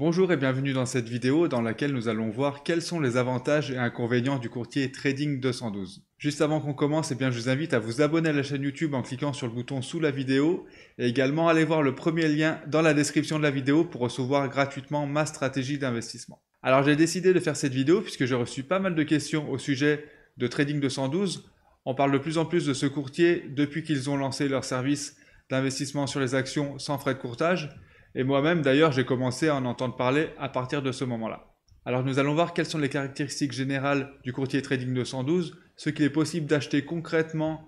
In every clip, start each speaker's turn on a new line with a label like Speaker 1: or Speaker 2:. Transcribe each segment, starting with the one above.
Speaker 1: Bonjour et bienvenue dans cette vidéo dans laquelle nous allons voir quels sont les avantages et inconvénients du courtier Trading 212. Juste avant qu'on commence, et eh bien, je vous invite à vous abonner à la chaîne YouTube en cliquant sur le bouton sous la vidéo et également aller voir le premier lien dans la description de la vidéo pour recevoir gratuitement ma stratégie d'investissement. Alors j'ai décidé de faire cette vidéo puisque j'ai reçu pas mal de questions au sujet de Trading 212. On parle de plus en plus de ce courtier depuis qu'ils ont lancé leur service d'investissement sur les actions sans frais de courtage et moi-même, d'ailleurs, j'ai commencé à en entendre parler à partir de ce moment-là. Alors nous allons voir quelles sont les caractéristiques générales du courtier trading 212, ce qu'il est possible d'acheter concrètement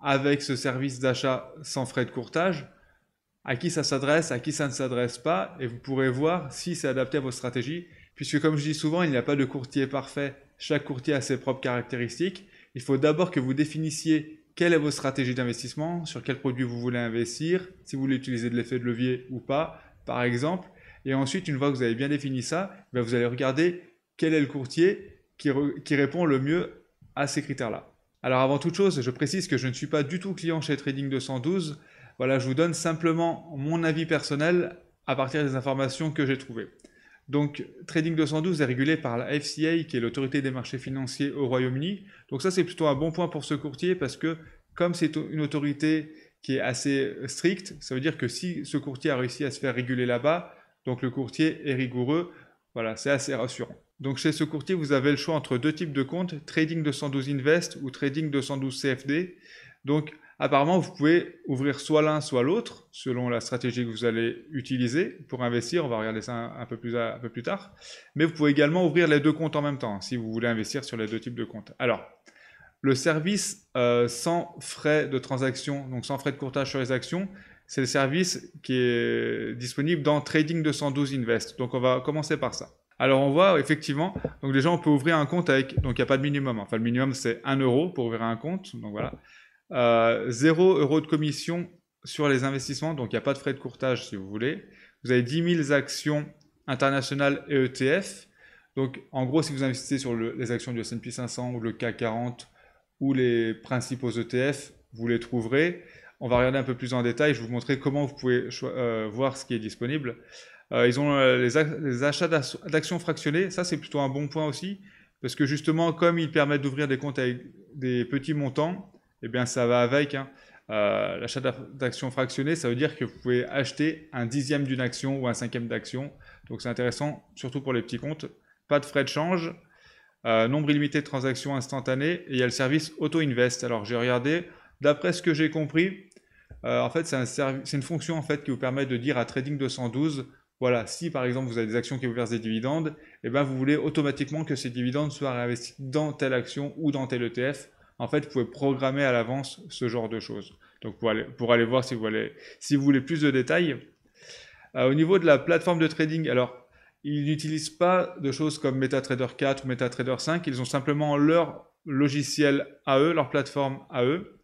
Speaker 1: avec ce service d'achat sans frais de courtage, à qui ça s'adresse, à qui ça ne s'adresse pas, et vous pourrez voir si c'est adapté à vos stratégies, puisque comme je dis souvent, il n'y a pas de courtier parfait, chaque courtier a ses propres caractéristiques. Il faut d'abord que vous définissiez quelle est votre stratégie d'investissement, sur quel produit vous voulez investir, si vous voulez utiliser de l'effet de levier ou pas, par exemple. Et ensuite, une fois que vous avez bien défini ça, ben, vous allez regarder quel est le courtier qui, qui répond le mieux à ces critères-là. Alors avant toute chose, je précise que je ne suis pas du tout client chez Trading 212. Voilà, je vous donne simplement mon avis personnel à partir des informations que j'ai trouvées. Donc Trading 212 est régulé par la FCA, qui est l'autorité des marchés financiers au Royaume-Uni. Donc ça c'est plutôt un bon point pour ce courtier parce que comme c'est une autorité qui est assez euh, strict, Ça veut dire que si ce courtier a réussi à se faire réguler là-bas, donc le courtier est rigoureux. Voilà, c'est assez rassurant. Donc chez ce courtier, vous avez le choix entre deux types de comptes, Trading 212 Invest ou Trading 212 CFD. Donc apparemment, vous pouvez ouvrir soit l'un, soit l'autre, selon la stratégie que vous allez utiliser pour investir. On va regarder ça un, peu plus un peu plus tard. Mais vous pouvez également ouvrir les deux comptes en même temps, si vous voulez investir sur les deux types de comptes. Alors, le service euh, sans frais de transaction, donc sans frais de courtage sur les actions, c'est le service qui est disponible dans Trading 212 Invest. Donc on va commencer par ça. Alors on voit effectivement, donc déjà on peut ouvrir un compte avec, donc il n'y a pas de minimum, hein. enfin le minimum c'est 1 euro pour ouvrir un compte, donc voilà. 0 euh, de commission sur les investissements, donc il n'y a pas de frais de courtage si vous voulez. Vous avez 10 000 actions internationales et ETF. Donc en gros si vous investissez sur les actions du S&P 500 ou le k 40 ou les principaux ETF, vous les trouverez. On va regarder un peu plus en détail, je vais vous montrer comment vous pouvez euh, voir ce qui est disponible. Euh, ils ont euh, les, achats d'actions fractionnées, ça c'est plutôt un bon point aussi, parce que justement, comme ils permettent d'ouvrir des comptes avec des petits montants, eh bien ça va avec. Hein. L'achat d'actions fractionnées, ça veut dire que vous pouvez acheter un dixième d'une action ou un cinquième d'action. Donc c'est intéressant, surtout pour les petits comptes. Pas de frais de change, euh, nombre illimité de transactions instantanées. Et il y a le service auto-invest. Alors j'ai regardé, d'après ce que j'ai compris, euh, en fait, c'est un une fonction en fait, qui vous permet de dire à Trading 212, voilà, si par exemple vous avez des actions qui vous versent des dividendes, et eh ben, vous voulez automatiquement que ces dividendes soient réinvestis dans telle action ou dans tel ETF. En fait, vous pouvez programmer à l'avance ce genre de choses. Donc pour aller, pour aller voir si vous, si vous voulez plus de détails. Euh, au niveau de la plateforme de trading, alors ils n'utilisent pas de choses comme MetaTrader 4 ou MetaTrader 5. Ils ont simplement leur logiciel à eux, leur plateforme à eux.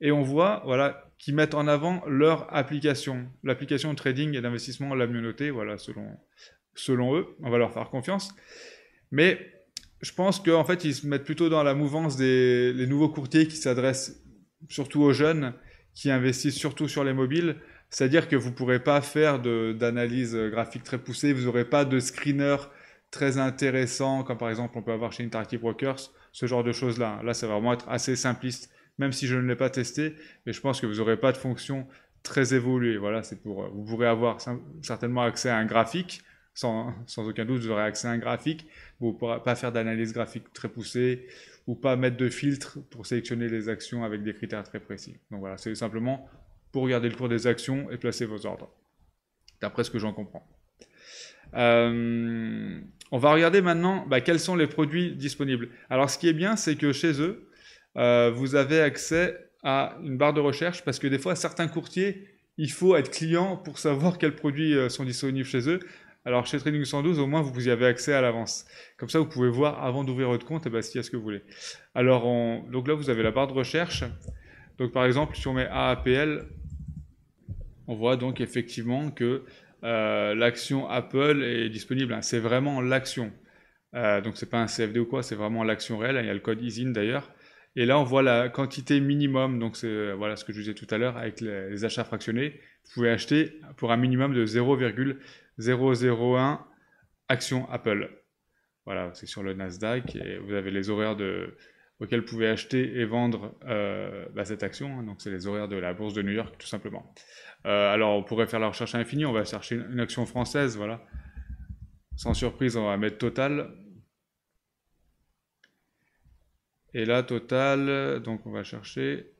Speaker 1: Et on voit, voilà, qu'ils mettent en avant leur application, l'application de trading et d'investissement la mieux voilà, selon, selon eux. On va leur faire confiance. Mais je pense qu'en fait, ils se mettent plutôt dans la mouvance des nouveaux courtiers qui s'adressent surtout aux jeunes qui investissent surtout sur les mobiles. C'est-à-dire que vous ne pourrez pas faire d'analyse graphique très poussée, vous n'aurez pas de screener très intéressant, comme par exemple on peut avoir chez Interactive Brokers, ce genre de choses-là. Là, ça va vraiment être assez simpliste, même si je ne l'ai pas testé, mais je pense que vous n'aurez pas de fonction très évoluée. Voilà, pour, vous pourrez avoir certainement accès à un graphique, sans, sans aucun doute, vous aurez accès à un graphique, vous ne pourrez pas faire d'analyse graphique très poussée, ou pas mettre de filtre pour sélectionner les actions avec des critères très précis. Donc voilà, c'est simplement pour regarder le cours des actions et placer vos ordres. D'après ce que j'en comprends. Euh, on va regarder maintenant bah, quels sont les produits disponibles. Alors ce qui est bien, c'est que chez eux, euh, vous avez accès à une barre de recherche parce que des fois, certains courtiers, il faut être client pour savoir quels produits euh, sont disponibles chez eux. Alors chez Trading 112, au moins vous y avez accès à l'avance. Comme ça, vous pouvez voir avant d'ouvrir votre compte, eh ben, s'il y a ce que vous voulez. Alors donc là, vous avez la barre de recherche. Donc par exemple, si on met AAPL, on voit donc effectivement que euh, l'action Apple est disponible. Hein. C'est vraiment l'action. Donc, euh, donc c'est pas un CFD ou quoi, c'est vraiment l'action réelle. Hein. Il y a le code ISIN d'ailleurs. Et là, on voit la quantité minimum. Donc c'est euh, voilà ce que je disais tout à l'heure avec les, achats fractionnés. Vous pouvez acheter pour un minimum de 0,1%. 001 Action Apple. Voilà, c'est sur le Nasdaq et vous avez les horaires de, auxquels vous pouvez acheter et vendre euh, bah, cette action. Hein. donc, c'est les horaires de la bourse de New York, tout simplement. Euh, alors, on pourrait faire la recherche à l'infini. On va chercher une action française, voilà. Sans surprise, on va mettre Total. Et là, Total, donc on va chercher.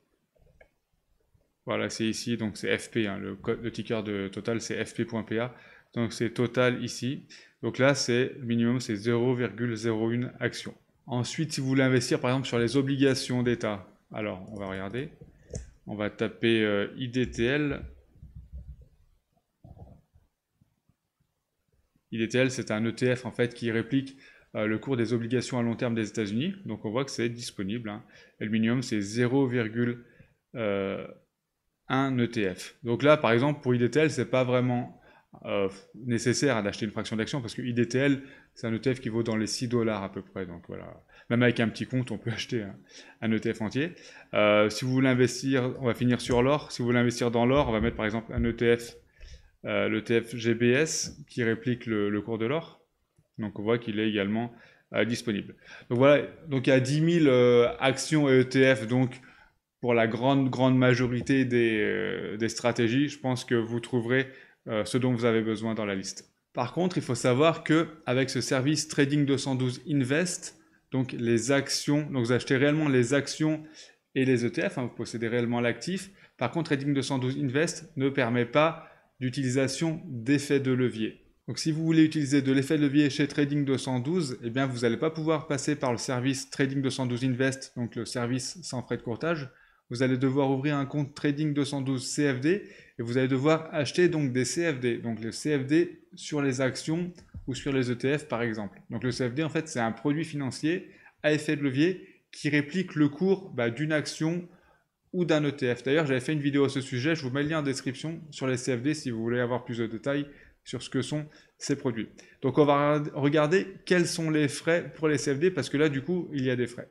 Speaker 1: Voilà, c'est ici, donc c'est FP. Hein. le, le ticker de Total, c'est FP.PA. Donc c'est total ici. Donc là, c'est minimum, c'est 0,01 action. Ensuite, si vous voulez investir par exemple sur les obligations d'État, alors on va regarder. On va taper euh, IDTL. IDTL, c'est un ETF en fait qui réplique euh, le cours des obligations à long terme des États-Unis. Donc on voit que c'est disponible. Hein. Et le minimum, c'est 0,1 ETF. Euh, e Donc là, par exemple, pour IDTL, c'est pas vraiment euh, nécessaire d'acheter une fraction d'action parce que IDTL, c'est un ETF qui vaut dans les 6 dollars à peu près. Donc voilà, même avec un petit compte, on peut acheter un, ETF entier. Euh, si vous voulez investir, on va finir sur l'or. Si vous voulez investir dans l'or, on va mettre par exemple un ETF, euh, l'ETF GBS qui réplique le, cours de l'or. Donc on voit qu'il est également disponible. Donc voilà, donc il y a 10 000 actions et ETF. Donc pour la grande, grande majorité des, des stratégies, je pense que vous trouverez euh, ce dont vous avez besoin dans la liste. Par contre, il faut savoir que avec ce service Trading 212 Invest, donc les actions, donc vous achetez réellement les actions et les ETF, hein, vous possédez réellement l'actif. Par contre, Trading 212 Invest ne permet pas d'utilisation d'effet de levier. Donc si vous voulez utiliser de l'effet de levier chez Trading 212, eh bien vous n'allez pas pouvoir passer par le service Trading 212 Invest, donc le service sans frais de courtage, vous allez devoir ouvrir un compte Trading 212 CFD et vous allez devoir acheter donc des CFD, donc le CFD sur les actions ou sur les ETF par exemple. Donc le CFD en fait c'est un produit financier à effet de levier qui réplique le cours bah, d'une action ou d'un ETF. D'ailleurs j'avais fait une vidéo à ce sujet, je vous mets le lien en description sur les CFD si vous voulez avoir plus de détails sur ce que sont ces produits. Donc on va regarder quels sont les frais pour les CFD parce que là du coup il y a des frais.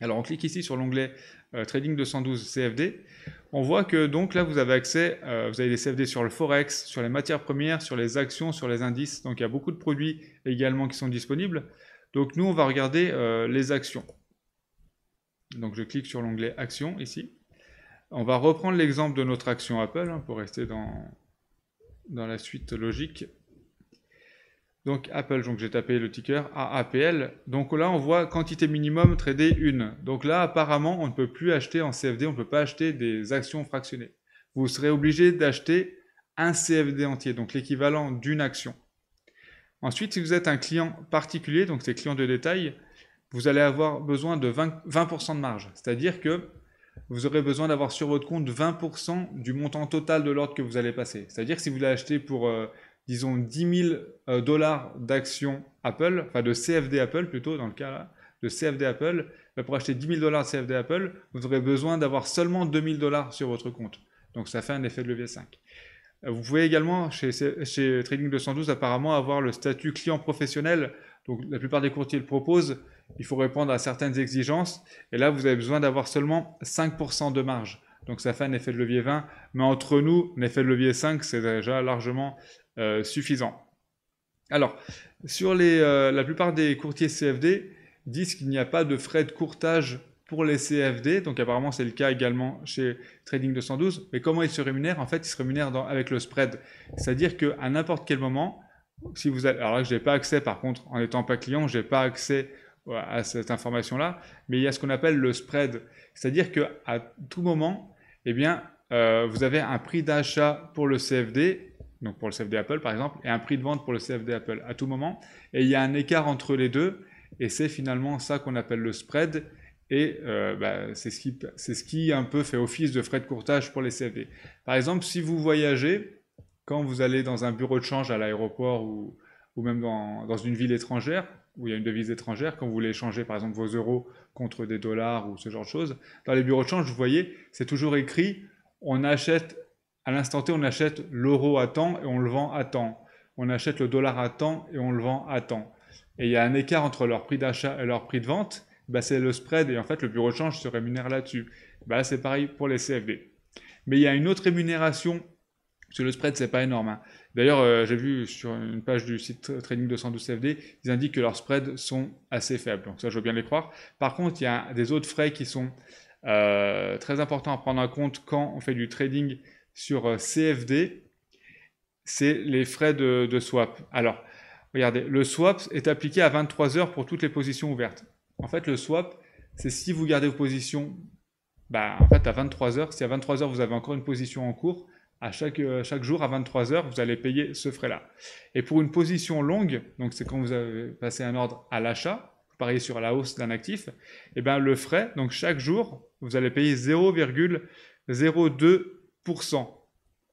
Speaker 1: Alors on clique ici sur l'onglet euh, Trading 212 CFD. On voit que donc là vous avez accès, euh, vous avez des CFD sur le forex, sur les matières premières, sur les actions, sur les indices. Donc il y a beaucoup de produits également qui sont disponibles. Donc nous on va regarder euh, les actions. Donc je clique sur l'onglet Actions ici. On va reprendre l'exemple de notre action Apple hein, pour rester dans la suite logique. Donc Apple, donc j'ai tapé le ticker AAPL. Donc là, on voit quantité minimum trader 1. Donc là, apparemment, on ne peut plus acheter en CFD, on ne peut pas acheter des actions fractionnées. Vous serez obligé d'acheter un CFD entier, donc l'équivalent d'une action. Ensuite, si vous êtes un client particulier, donc c'est client de détail, vous allez avoir besoin de 20%, de marge. C'est-à-dire que vous aurez besoin d'avoir sur votre compte 20% du montant total de l'ordre que vous allez passer. C'est-à-dire que si vous l'achetez pour euh, disons, 10 000 euh, dollars d'actions Apple, enfin de CFD Apple plutôt, dans le cas là, de CFD Apple, bah, pour acheter 10 000 dollars de CFD Apple, vous aurez besoin d'avoir seulement 2 000 dollars sur votre compte. Donc ça fait un effet de levier 5. Euh, vous pouvez également, chez, chez Trading 212, apparemment avoir le statut client professionnel. Donc la plupart des courtiers le proposent. Il faut répondre à certaines exigences. Et là, vous avez besoin d'avoir seulement 5% de marge. Donc ça fait un effet de levier 20. Mais entre nous, un effet de levier 5, c'est déjà largement euh, suffisant. Alors, sur les, euh, la plupart des courtiers CFD disent qu'il n'y a pas de frais de courtage pour les CFD, donc apparemment c'est le cas également chez Trading 212, mais comment ils se rémunèrent En fait, ils se rémunèrent avec le spread, c'est-à-dire qu'à n'importe quel moment, si vous avez, alors là je n'ai pas accès par contre, en n'étant pas client, je n'ai pas accès à cette information-là, mais il y a ce qu'on appelle le spread, c'est-à-dire qu'à tout moment, eh bien, euh, vous avez un prix d'achat pour le CFD donc pour le CFD Apple par exemple, et un prix de vente pour le CFD Apple à tout moment. Et il y a un écart entre les deux, et c'est finalement ça qu'on appelle le spread. Et euh, bah, c'est ce qui, ce qui un peu fait office de frais de courtage pour les CFD. Par exemple, si vous voyagez, quand vous allez dans un bureau de change à l'aéroport ou, ou même dans, dans, une ville étrangère où il y a une devise étrangère, quand vous voulez échanger par exemple vos euros contre des dollars ou ce genre de choses, dans les bureaux de change, vous voyez, c'est toujours écrit on achète à l'instant T, on achète l'euro à temps et on le vend à temps. On achète le dollar à temps et on le vend à temps. Et il y a un écart entre leur prix d'achat et leur prix de vente. Bah, c'est le spread et en fait le bureau de change se rémunère là-dessus. Bah, c'est pareil pour les CFD. Mais il y a une autre rémunération, parce que le spread, ce n'est pas énorme. Hein. D'ailleurs, euh, j'ai vu sur une page du site Trading 212 CFD, ils indiquent que leurs spreads sont assez faibles. Donc ça, je veux bien les croire. Par contre, il y a des autres frais qui sont euh, très importants à prendre en compte quand on fait du trading sur euh, CFD, c'est les frais de, swap. Alors, regardez, le swap est appliqué à 23 heures pour toutes les positions ouvertes. En fait, le swap, c'est si vous gardez vos positions, bah, en fait, à 23 heures, si à 23 heures vous avez encore une position en cours, à chaque, euh, chaque jour à 23 heures, vous allez payer ce frais-là. Et pour une position longue, donc c'est quand vous avez passé un ordre à l'achat, vous pariez sur la hausse d'un actif, et eh bien le frais, donc chaque jour, vous allez payer 0,02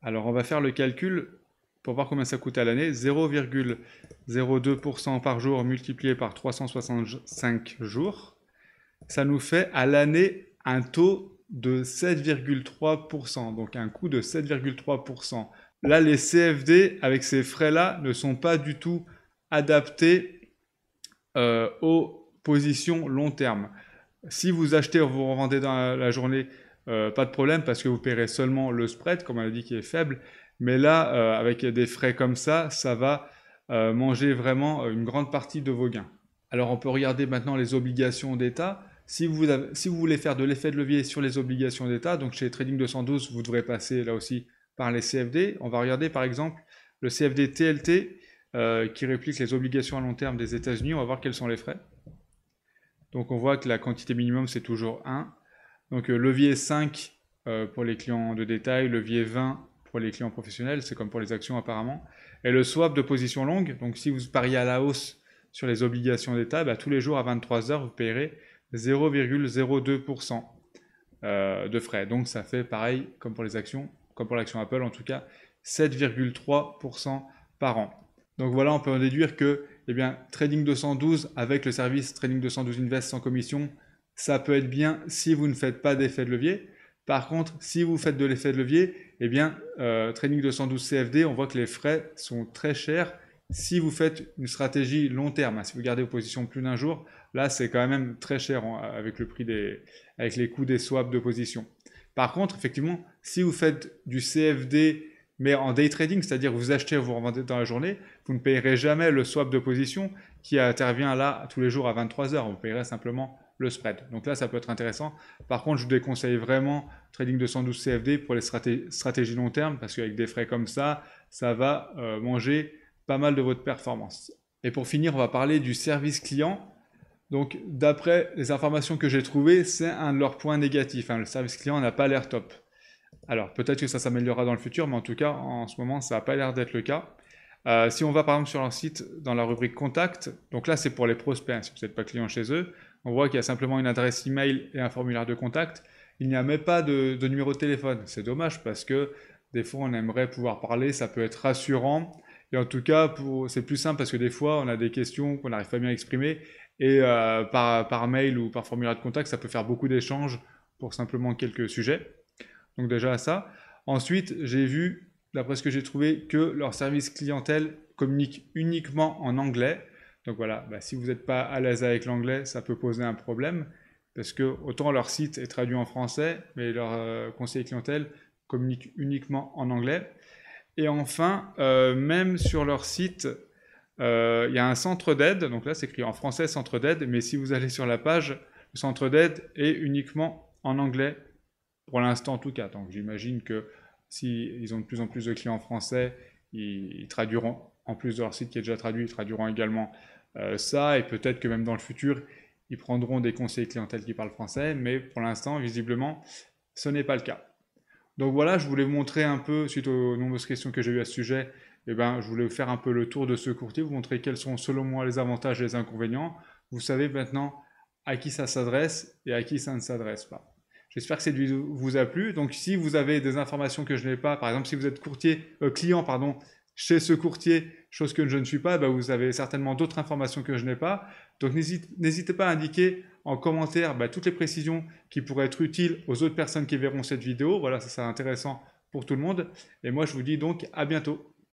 Speaker 1: alors on va faire le calcul pour voir combien ça coûte à l'année. 0,02% par jour multiplié par 365 jours, ça nous fait à l'année un taux de 7,3%, donc un coût de 7,3%. Là, les CFD, avec ces frais-là, ne sont pas du tout adaptés euh, aux positions long terme. Si vous achetez, ou vous revendez dans la journée euh, pas de problème parce que vous paierez seulement le spread, comme on a dit, qui est faible. Mais là, euh, avec des frais comme ça, ça va euh, manger vraiment une grande partie de vos gains. Alors on peut regarder maintenant les obligations d'État. Si vous, si vous voulez faire de l'effet de levier sur les obligations d'État, donc chez Trading 212, vous devrez passer là aussi par les CFD. On va regarder par exemple le CFD TLT qui réplique les obligations à long terme des États-Unis. On va voir quels sont les frais. Donc on voit que la quantité minimum c'est toujours 1. Donc euh, levier 5 euh, pour les clients de détail, levier 20 pour les clients professionnels, c'est comme pour les actions apparemment. Et le swap de position longue, donc si vous pariez à la hausse sur les obligations d'État, bah, tous les jours à 23h, vous paierez 0,02% euh, de frais. Donc ça fait pareil comme pour les actions, comme pour l'action Apple en tout cas, 7,3% par an. Donc voilà, on peut en déduire que eh bien, Trading 212 avec le service Trading 212 Invest sans commission, ça peut être bien si vous ne faites pas d'effet de levier. Par contre, si vous faites de l'effet de levier, eh bien, trading 212 CFD, on voit que les frais sont très chers. Si vous faites une stratégie long terme, hein, si vous gardez vos positions plus d'un jour, là, c'est quand même très cher hein, avec le prix des, avec les coûts des swaps de position. Par contre, effectivement, si vous faites du CFD mais en day trading, c'est-à-dire vous achetez, et vous revendez dans la journée, vous ne payerez jamais le swap de position qui intervient là tous les jours à 23 heures. Vous payerez simplement le spread. Donc là, ça peut être intéressant. Par contre, je vous déconseille vraiment trading 212 CFD pour les stratégies long terme parce qu'avec des frais comme ça, ça va euh, manger pas mal de votre performance. Et pour finir, on va parler du service client. Donc, d'après les informations que j'ai trouvées, c'est un de leurs points négatifs. Hein. Le service client n'a pas l'air top. Alors, peut-être que ça s'améliorera dans le futur, mais en tout cas, en ce moment, ça n'a pas l'air d'être le cas. Euh, si on va par exemple sur leur site, dans la rubrique Contact, donc là, c'est pour les prospects, hein, si vous n'êtes pas client chez eux, on voit qu'il y a simplement une adresse email et un formulaire de contact. Il n'y a même pas de, numéro de téléphone. C'est dommage parce que des fois, on aimerait pouvoir parler, ça peut être rassurant. Et en tout cas, c'est plus simple parce que des fois, on a des questions qu'on n'arrive pas bien à exprimer. Et euh, par, mail ou par formulaire de contact, ça peut faire beaucoup d'échanges pour simplement quelques sujets. Donc déjà ça. Ensuite, j'ai vu, d'après ce que j'ai trouvé, que leur service clientèle communique uniquement en anglais. Donc voilà, bah, si vous n'êtes pas à l'aise avec l'anglais, ça peut poser un problème parce que autant leur site est traduit en français, mais leur euh, conseiller clientèle communique uniquement en anglais. Et enfin, euh, même sur leur site, euh, il y a un centre d'aide. Donc là, c'est écrit en français centre d'aide, mais si vous allez sur la page, le centre d'aide est uniquement en anglais pour l'instant en tout cas. Donc j'imagine que s'ils ont de plus en plus de clients français, ils traduiront en plus de leur site qui est déjà traduit, ils traduiront également euh, ça. Et peut-être que même dans le futur, ils prendront des conseils clientèle qui parlent français. Mais pour l'instant, visiblement, ce n'est pas le cas. Donc voilà, je voulais vous montrer un peu, suite aux nombreuses questions que j'ai eues à ce sujet, Et eh ben, je voulais vous faire un peu le tour de ce courtier, vous montrer quels sont selon moi les avantages et les inconvénients. Vous savez maintenant à qui ça s'adresse et à qui ça ne s'adresse pas. J'espère que cette vidéo vous a plu. Donc si vous avez des informations que je n'ai pas, par exemple si vous êtes courtier euh, client pardon chez ce courtier, chose que je ne suis pas, bah, vous avez certainement d'autres informations que je n'ai pas. Donc n'hésitez pas à indiquer en commentaire bah, toutes les précisions qui pourraient être utiles aux autres personnes qui verront cette vidéo. Voilà, ça sera intéressant pour tout le monde. Et moi, je vous dis donc à bientôt.